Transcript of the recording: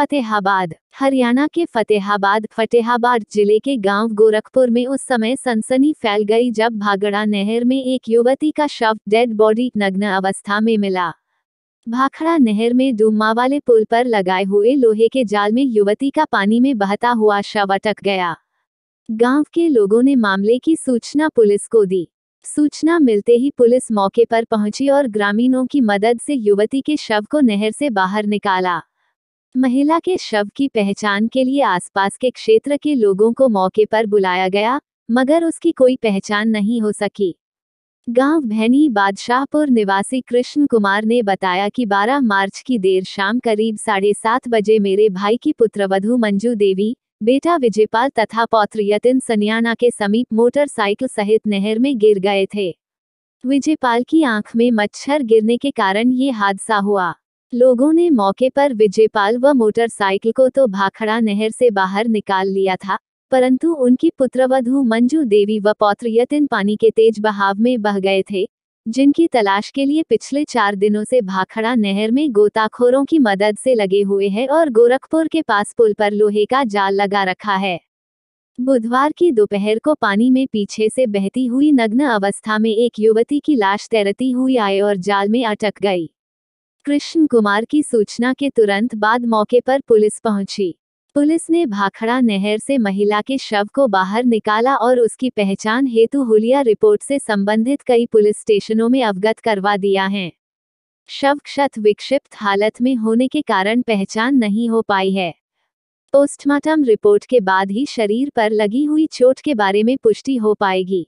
फतेहाबाद हरियाणा के फतेहाबाद फतेहाबाद जिले के गांव गोरखपुर में उस समय सनसनी फैल गई जब भागड़ा नहर में एक युवती का शव डेड बॉडी नग्न अवस्था में मिला भाखड़ा नहर में डुम्मा वाले पुल पर लगाए हुए लोहे के जाल में युवती का पानी में बहता हुआ शव अटक गया गांव के लोगों ने मामले की सूचना पुलिस को दी सूचना मिलते ही पुलिस मौके पर पहुंची और ग्रामीणों की मदद से युवती के शव को नहर से बाहर निकाला महिला के शव की पहचान के लिए आसपास के क्षेत्र के लोगों को मौके पर बुलाया गया मगर उसकी कोई पहचान नहीं हो सकी गांव भैनी बादशाहपुर निवासी कृष्ण कुमार ने बताया कि 12 मार्च की देर शाम करीब साढ़े सात बजे मेरे भाई की पुत्रवधु मंजू देवी बेटा विजयपाल तथा पौत्र यतिन सनियाना के समीप मोटरसाइकिल सहित नहर में गिर गए थे विजयपाल की आंख में मच्छर गिरने के कारण ये हादसा हुआ लोगों ने मौके पर विजयपाल व मोटरसाइकिल को तो भाखड़ा नहर से बाहर निकाल लिया था परंतु उनकी पुत्रवधु मंजू देवी व पौत्र यतिन पानी के तेज बहाव में बह गए थे जिनकी तलाश के लिए पिछले चार दिनों से भाखड़ा नहर में गोताखोरों की मदद से लगे हुए हैं और गोरखपुर के पास पुल पर लोहे का जाल लगा रखा है बुधवार की दोपहर को पानी में पीछे से बहती हुई नग्न अवस्था में एक युवती की लाश तैरती हुई आए और जाल में अटक गई कृष्ण कुमार की सूचना के तुरंत बाद मौके पर पुलिस पहुंची पुलिस ने भाखड़ा नहर से महिला के शव को बाहर निकाला और उसकी पहचान हेतु हुलिया रिपोर्ट से संबंधित कई पुलिस स्टेशनों में अवगत करवा दिया है शव क्षत विक्षिप्त हालत में होने के कारण पहचान नहीं हो पाई है पोस्टमार्टम रिपोर्ट के बाद ही शरीर पर लगी हुई चोट के बारे में पुष्टि हो पाएगी